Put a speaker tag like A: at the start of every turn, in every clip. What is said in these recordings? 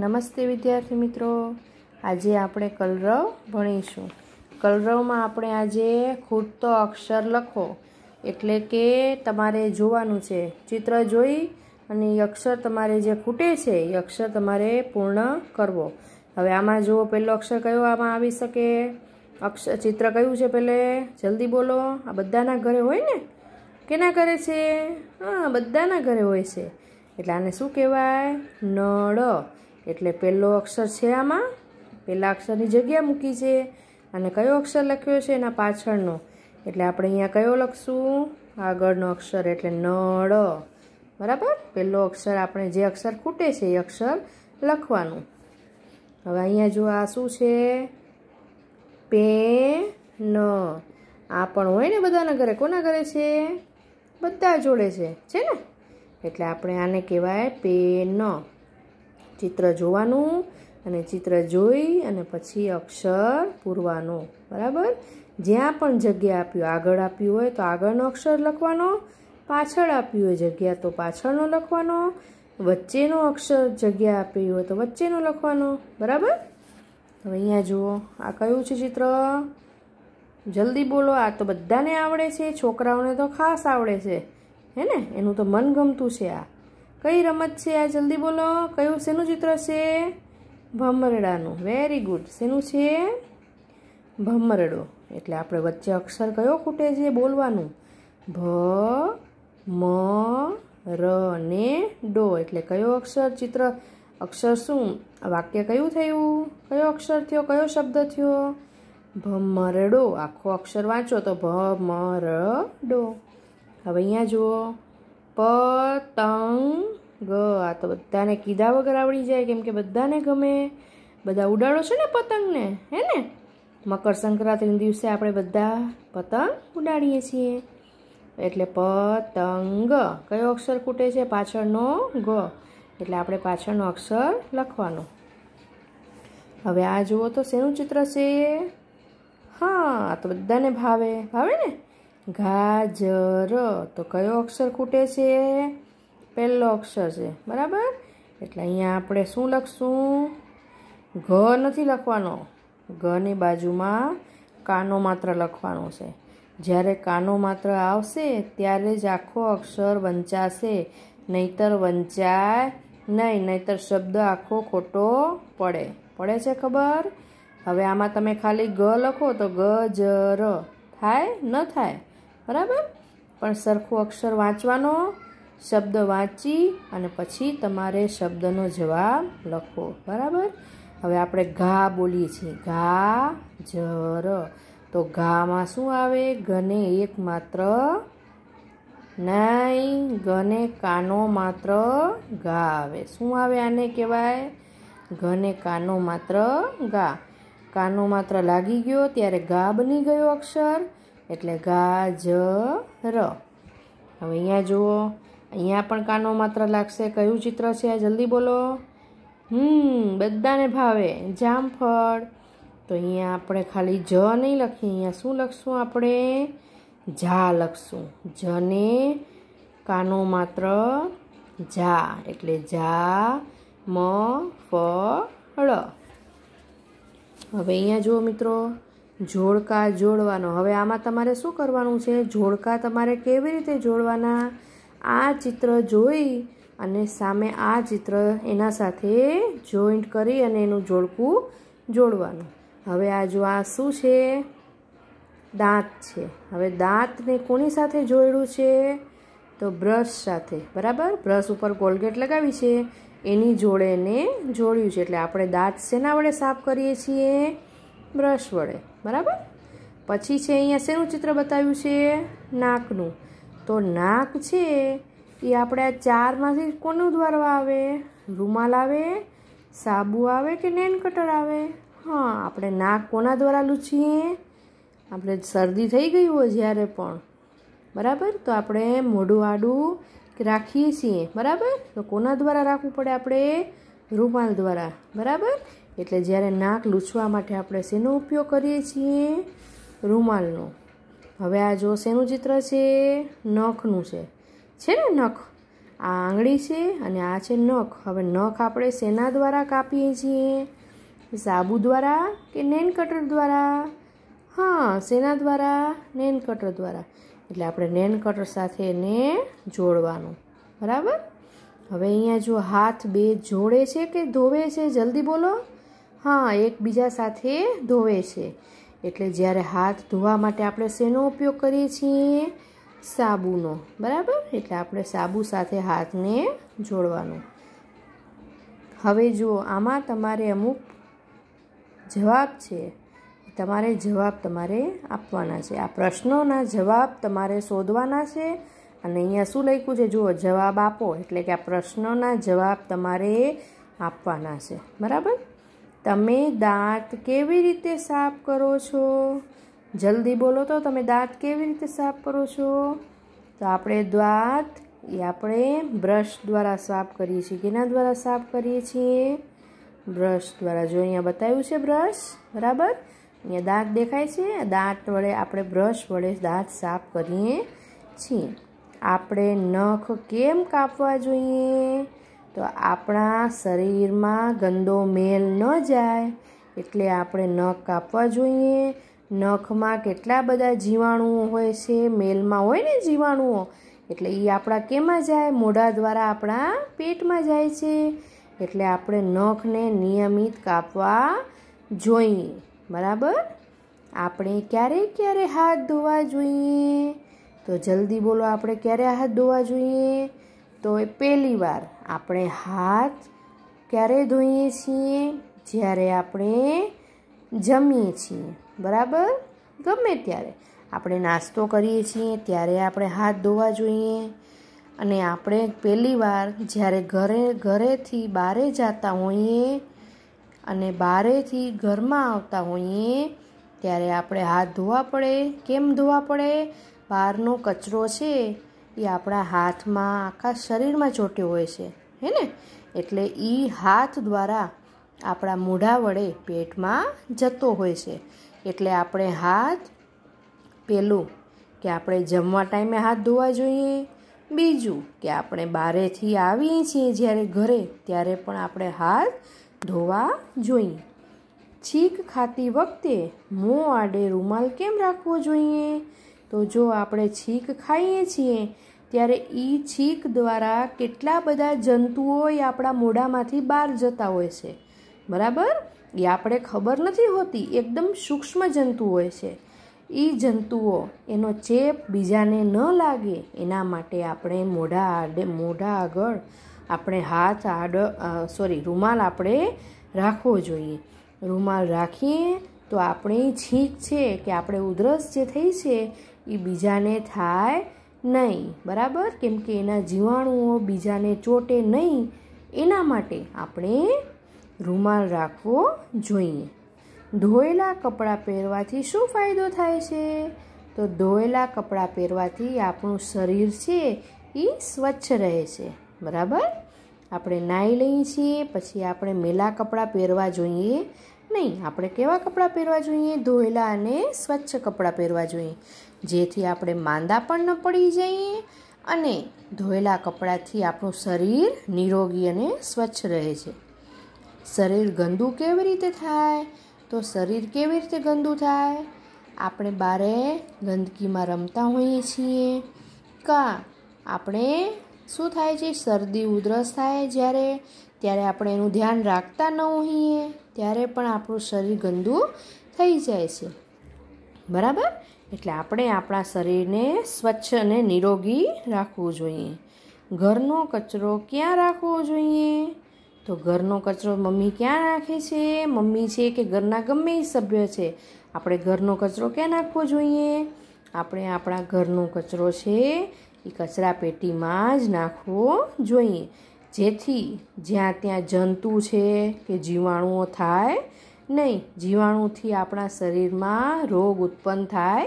A: નમસ્તે વિદ્યાર્થી મિત્રો આજે આપણે કલરવ ભણીશું કલરવમાં આપણે આજે ખૂટતો અક્ષર લખો એટલે કે તમારે જોવાનું છે ચિત્ર જોઈ અને અક્ષર તમારે જે ખૂટે છે એ અક્ષર તમારે પૂર્ણ કરવો હવે આમાં જુઓ પહેલો અક્ષર કયો આમાં આવી શકે અક્ષર ચિત્ર કયું છે પહેલે જલ્દી બોલો આ બધાના ઘરે હોય ને કેના કરે છે હા બધાના ઘરે હોય છે એટલે આને શું કહેવાય નળ એટલે પહેલો અક્ષર છે આમાં પહેલા અક્ષરની જગ્યા મૂકી છે અને કયો અક્ષર લખ્યો છે એના પાછળનો એટલે આપણે અહીંયા કયો લખશું આગળનો અક્ષર એટલે નળ બરાબર પહેલો અક્ષર આપણે જે અક્ષર ખૂટે છે એ અક્ષર લખવાનું હવે અહીંયા જો આ શું છે પે ન આ પણ હોય ને બધાના ઘરે કોના ઘરે છે બધા જોડે છે છે ને એટલે આપણે આને કહેવાય પે ન ચિત્ર જોવાનું અને ચિત્ર જોઈ અને પછી અક્ષર પૂરવાનો બરાબર જ્યાં પણ જગ્યા આપ્યું આગળ આપ્યું હોય તો આગળનો અક્ષર લખવાનો પાછળ આપ્યું હોય જગ્યા તો પાછળનો લખવાનો વચ્ચેનો અક્ષર જગ્યા આપી હોય તો વચ્ચેનો લખવાનો બરાબર હવે અહીંયા જુઓ આ કયું છે ચિત્ર જલ્દી બોલો આ તો બધાને આવડે છે છોકરાઓને તો ખાસ આવડે છે હે ને એનું તો મનગમતું છે આ કઈ રમત છે આ જલ્દી બોલો કયું શેનું ચિત્ર છે ભમરડાનું વેરી ગુડ શેનું છે ભમરડો એટલે આપણે વચ્ચે અક્ષર કયો ખૂટે છે બોલવાનું ભ મ ર ને ડો એટલે કયો અક્ષર ચિત્ર અક્ષર શું વાક્ય કયું થયું કયો અક્ષર થયો કયો શબ્દ થયો ભમરડો આખો અક્ષર વાંચો તો ભ ડો હવે અહીંયા જુઓ પતંગ ગ આ તો બધાને કીધા વગર આવડી જાય કેમ કે બધાને ગમે બધા ઉડાડો છે ને પતંગને હે ને મકર સંક્રાંતિના દિવસે આપણે બધા પતંગ ઉડાડીએ છીએ એટલે પતંગ કયો અક્ષર ખૂટે છે પાછળનો ગ એટલે આપણે પાછળનો અક્ષર લખવાનો હવે આ જુઓ તો શેનું ચિત્ર છે હા આ તો બધાને ભાવે ભાવે ને ગાજર તો કયો અક્ષર ખૂટે છે પહેલો અક્ષર છે બરાબર એટલે અહીંયા આપણે શું લખશું ઘ નથી લખવાનો ઘની બાજુમાં કાનો માત્ર લખવાનો છે જ્યારે કાનો માત્ર આવશે ત્યારે જ આખો અક્ષર વંચાશે નહીતર વંચાય નહીં નહીતર શબ્દ આખો ખોટો પડે પડે છે ખબર હવે આમાં તમે ખાલી ગ લખો તો ગ જ ર થાય ન થાય બરાબર પણ સરખું અક્ષર વાંચવાનો શબ્દ વાંચી અને પછી તમારે શબ્દનો જવાબ લખો બરાબર હવે આપણે ઘા બોલીએ છીએ ઘા જર તો ઘામાં શું આવે ઘને એક માત્ર નહીં ઘને કાનો માત્ર ઘા આવે શું આવે આને કહેવાય ઘને કાનો માત્ર ઘા કાનો માત્ર લાગી ગયો ત્યારે ઘા બની ગયો અક્ષર એટલે ઘા જ ર હવે અહીંયા જુઓ અહીંયા પણ કાનો માત્ર લાગશે કયું ચિત્ર છે જલ્દી બોલો હમ બધાને ભાવે જામફળ તો અહીંયા આપણે ખાલી જ નહીં લખીએ અહીંયા શું લખશું આપણે જા લખશું જને કાનો માત્ર જા એટલે જા મ ફળ હવે અહીંયા જુઓ મિત્રો જોડકા જોડવાનો હવે આમાં તમારે શું કરવાનું છે જોડકા તમારે કેવી રીતે જોડવાના આ ચિત્ર જોઈ અને સામે આ ચિત્ર એના સાથે જોઈન્ટ કરી અને એનું જોડકું જોડવાનું હવે આ જો આ શું છે દાંત છે હવે દાંતને કોની સાથે જોડ્યું છે તો બ્રશ સાથે બરાબર બ્રશ ઉપર કોલગેટ લગાવી છે એની જોડે એને જોડ્યું છે એટલે આપણે દાંત શેના વડે સાફ કરીએ છીએ બ્રશ વડે બરાબર પછી છે અહીંયા શેનું ચિત્ર બતાવ્યું છે નાકનું તો નાક છે એ આપણે આ ચારમાંથી કોનું દ્વારવા આવે રૂમાલ આવે સાબુ આવે કે નેન કટર આવે હા આપણે નાક કોના દ્વારા લૂછીએ આપણે શરદી થઈ ગયું હોય જ્યારે પણ બરાબર તો આપણે મોઢું આડું રાખીએ છીએ બરાબર તો કોના દ્વારા રાખવું પડે આપણે રૂમાલ દ્વારા બરાબર એટલે જ્યારે નાક લૂછવા માટે આપણે શેનો ઉપયોગ કરીએ છીએ રૂમાલનો હવે આ જો શેનું ચિત્ર છે નખનું છે છે ને નખ આ આંગળી છે અને આ છે નખ હવે નખ આપણે શેના દ્વારા કાપીએ છીએ સાબુ દ્વારા કે નેન કટર દ્વારા હા શેના દ્વારા નેન કટર દ્વારા એટલે આપણે નેન કટર સાથે એને જોડવાનું બરાબર હવે અહીંયા જો હાથ બે જોડે છે કે ધોવે છે જલ્દી બોલો હા એકબીજા સાથે ધોવે છે એટલે જ્યારે હાથ ધોવા માટે આપણે શેનો ઉપયોગ કરીએ છીએ સાબુનો બરાબર એટલે આપણે સાબુ સાથે હાથને જોડવાનું હવે જુઓ આમાં તમારે અમુક જવાબ છે તમારે જવાબ તમારે આપવાના છે આ પ્રશ્નોના જવાબ તમારે શોધવાના છે અને અહીંયા શું લખ્યું છે જુઓ જવાબ આપો એટલે કે આ પ્રશ્નોના જવાબ તમારે આપવાના છે બરાબર તમે દાંત કેવી રીતે સાફ કરો છો જલ્દી બોલો તો તમે દાંત કેવી રીતે સાફ કરો છો તો આપણે દાંત એ આપણે બ્રશ દ્વારા સાફ કરીએ છીએ કેના દ્વારા સાફ કરીએ છીએ બ્રશ દ્વારા જો અહીંયા બતાવ્યું છે બ્રશ બરાબર અહીંયા દાંત દેખાય છે દાંત વડે આપણે બ્રશ વડે દાંત સાફ કરીએ છીએ આપણે નખ કેમ કાપવા જોઈએ તો આપણા શરીરમાં ગંદો મેલ ન જાય એટલે આપણે નખ કાપવા જોઈએ નખમાં કેટલા બધા જીવાણુઓ હોય છે મેલમાં હોય ને જીવાણુઓ એટલે એ આપણા કેમાં જાય મોઢા દ્વારા આપણા પેટમાં જાય છે એટલે આપણે નખને નિયમિત કાપવા જોઈએ બરાબર આપણે ક્યારે ક્યારે હાથ ધોવા જોઈએ તો જલ્દી બોલો આપણે ક્યારે હાથ ધોવા જોઈએ તો એ પહેલી વાર આપણે હાથ ક્યારે ધોઈએ છીએ જ્યારે આપણે જમીએ છીએ બરાબર ગમે ત્યારે આપણે નાસ્તો કરીએ છીએ ત્યારે આપણે હાથ ધોવા જોઈએ અને આપણે પહેલી વાર જ્યારે ઘરે ઘરેથી બારે જતા હોઈએ અને બારેથી ઘરમાં આવતા હોઈએ ત્યારે આપણે હાથ ધોવા પડે કેમ ધોવા પડે બહારનો કચરો છે એ આપણા હાથમાં આખા શરીરમાં ચોટ્યો હોય છે હે ને એટલે એ હાથ દ્વારા આપણા મોઢા વડે પેટમાં જતો હોય છે એટલે આપણે હાથ પહેલું કે આપણે જમવા ટાઈમે હાથ ધોવા જોઈએ બીજું કે આપણે બારેથી આવીએ છીએ જ્યારે ઘરે ત્યારે પણ આપણે હાથ ધોવા જોઈએ છીંક ખાતી વખતે મોં આડે રૂમાલ કેમ રાખવો જોઈએ તો જો આપણે છીંક ખાઈએ છીએ ત્યારે એ છીંક દ્વારા કેટલા બધા જંતુઓ એ આપણા મોઢામાંથી બહાર જતા હોય છે બરાબર એ આપણે ખબર નથી હોતી એકદમ સૂક્ષ્મ જંતુ હોય છે એ જંતુઓ એનો ચેપ બીજાને ન લાગે એના માટે આપણે મોઢા આડે મોઢા આગળ આપણે હાથ આડ સોરી રૂમાલ આપણે રાખવો જોઈએ રૂમાલ રાખીએ તો આપણી છીંક છે કે આપણે ઉધરસ જે થઈ છે એ બીજાને થાય નહીં બરાબર કેમ કે એના જીવાણુઓ બીજાને ચોટે નહીં એના માટે આપણે રૂમાલ રાખવો જોઈએ ધોયેલા કપડાં પહેરવાથી શું ફાયદો થાય છે તો ધોયેલા કપડાં પહેરવાથી આપણું શરીર છે એ સ્વચ્છ રહે છે બરાબર આપણે નાહી લઈએ છીએ પછી આપણે મેલા કપડાં પહેરવા જોઈએ નહીં આપણે કેવા કપડાં પહેરવા જોઈએ ધોયેલા અને સ્વચ્છ કપડાં પહેરવા જોઈએ જેથી આપણે માંદા પણ ન પડી જઈએ અને ધોયેલા કપડાંથી આપણું શરીર નિરોગી અને સ્વચ્છ રહે છે શરીર ગંદુ કેવી રીતે થાય તો શરીર કેવી રીતે ગંદુ થાય આપણે બારે ગંદકીમાં રમતા હોઈએ છીએ કાં આપણે શું થાય છે શરદી ઉધરસ થાય જ્યારે ત્યારે આપણે એનું ધ્યાન રાખતા ન હોઈએ ત્યારે પણ આપણું શરીર ગંદુ થઈ જાય છે બરાબર એટલે આપણે આપણા શરીરને સ્વચ્છ અને નિરોગી રાખવું જોઈએ ઘરનો કચરો ક્યાં રાખવો જોઈએ તો ઘરનો કચરો મમ્મી ક્યાં રાખે છે મમ્મી છે કે ઘરના ગમે સભ્ય છે આપણે ઘરનો કચરો ક્યાં નાખવો જોઈએ આપણે આપણા ઘરનો કચરો છે એ કચરાપેટીમાં જ નાખવો જોઈએ જેથી જ્યાં ત્યાં જંતુ છે કે જીવાણુઓ થાય નહીં જીવાણુથી આપણા શરીરમાં રોગ ઉત્પન્ન થાય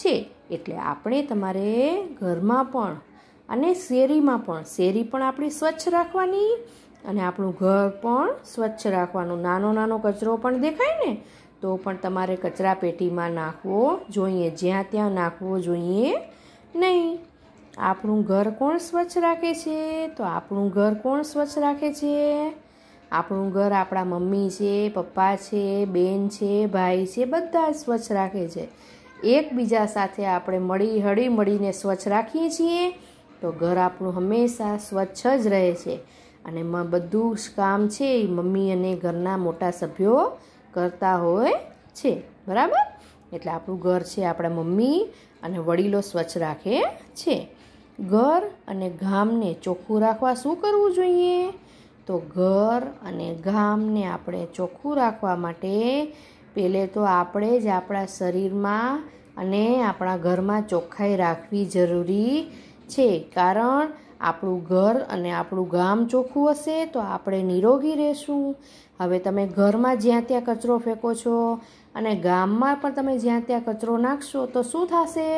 A: છે એટલે આપણે તમારે ઘરમાં પણ અને શેરીમાં પણ શેરી પણ આપણી સ્વચ્છ રાખવાની અને આપણું ઘર પણ સ્વચ્છ રાખવાનું નાનો નાનો કચરો પણ દેખાય ને તો પણ તમારે કચરા પેટીમાં નાખવો જોઈએ જ્યાં ત્યાં નાખવો જોઈએ નહીં આપણું ઘર કોણ સ્વચ્છ રાખે છે તો આપણું ઘર કોણ સ્વચ્છ રાખે છે આપણું ઘર આપણા મમ્મી છે પપ્પા છે બેન છે ભાઈ છે બધા સ્વચ્છ રાખે છે એકબીજા સાથે આપણે મળી હળી મળીને સ્વચ્છ રાખીએ છીએ તો ઘર આપણું હંમેશા સ્વચ્છ જ રહે છે અને બધું જ કામ છે એ મમ્મી અને ઘરના મોટા સભ્યો કરતા હોય છે બરાબર એટલે આપણું ઘર છે આપણા મમ્મી અને વડીલો સ્વચ્છ રાખે છે ઘર અને ગામને ચોખ્ખું રાખવા શું કરવું જોઈએ તો ઘર અને ગામને આપણે ચોખ્ખું રાખવા માટે પહેલે તો આપણે જ આપણા શરીરમાં અને આપણા ઘરમાં ચોખ્ખાઈ રાખવી જરૂરી છે કારણ આપણું ઘર અને આપણું ગામ ચોખ્ખું હશે તો આપણે નિરોગી રહેશું હવે તમે ઘરમાં જ્યાં ત્યાં કચરો ફેંકો છો અને ગામમાં પણ તમે જ્યાં ત્યાં કચરો નાખશો તો શું થશે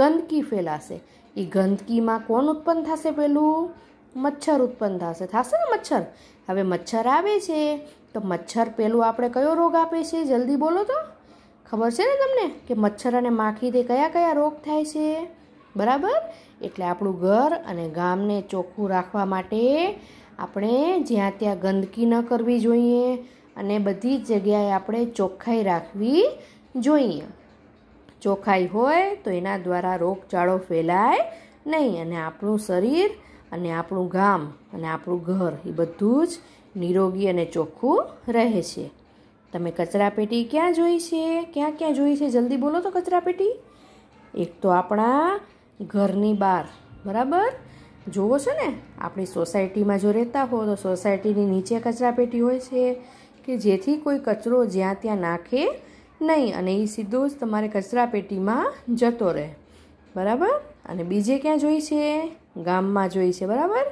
A: ગંદકી ફેલાશે એ ગંદકીમાં કોણ ઉત્પન્ન થશે પેલું મચ્છર ઉત્પન્ન થશે થશે ને મચ્છર હવે મચ્છર આવે છે તો મચ્છર પેલું આપણે કયો રોગ આપે છે જલ્દી બોલો તો ખબર છે ને તમને કે મચ્છર અને માખી તે કયા કયા રોગ થાય છે બરાબર એટલે આપણું ઘર અને ગામને ચોખ્ખું રાખવા માટે આપણે જ્યાં ત્યાં ગંદકી ન કરવી જોઈએ અને બધી જ જગ્યાએ આપણે ચોખ્ખાઈ રાખવી જોઈએ ચોખ્ખાઈ હોય તો એના દ્વારા રોગચાળો ફેલાય નહીં અને આપણું શરીર અને આપણું ગામ અને આપણું ઘર એ બધું જ નિરોગી અને ચોખ્ખું રહે છે તમે કચરાપેટી ક્યાં જોઈ છે ક્યાં ક્યાં જોઈ છે જલ્દી બોલો તો કચરાપેટી એક તો આપણા ઘરની બહાર બરાબર જુઓ છો ને આપણી સોસાયટીમાં જો રહેતા હો તો સોસાયટીની નીચે કચરાપેટી હોય છે કે જેથી કોઈ કચરો જ્યાં ત્યાં નાખે નહીં અને એ સીધો જ તમારે કચરા પેટીમાં જતો રહે બરાબર અને બીજે ક્યાં જોઈ છે ગામમાં જોઈ છે બરાબર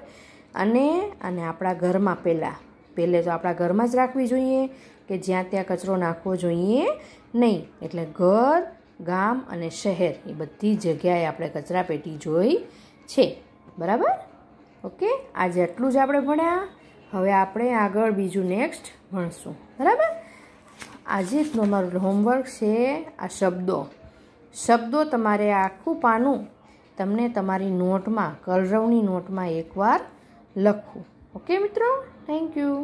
A: અને અને આપણા ઘરમાં પહેલાં પહેલે તો આપણા ઘરમાં જ રાખવી જોઈએ કે જ્યાં ત્યાં કચરો નાખવો જોઈએ નહીં એટલે ઘર ગામ અને શહેર એ બધી જગ્યાએ આપણે કચરાપેટી જોઈ છે બરાબર ઓકે આજે એટલું જ આપણે ભણ્યા હવે આપણે આગળ બીજું નેક્સ્ટ ભણશું બરાબર આજે જ અમારું હોમવર્ક છે આ શબ્દો શબ્દો તમારે આખું પાનું તમને તમારી નોટમાં કલરવની નોટમાં એકવાર લખવું ઓકે મિત્રો થેન્ક યુ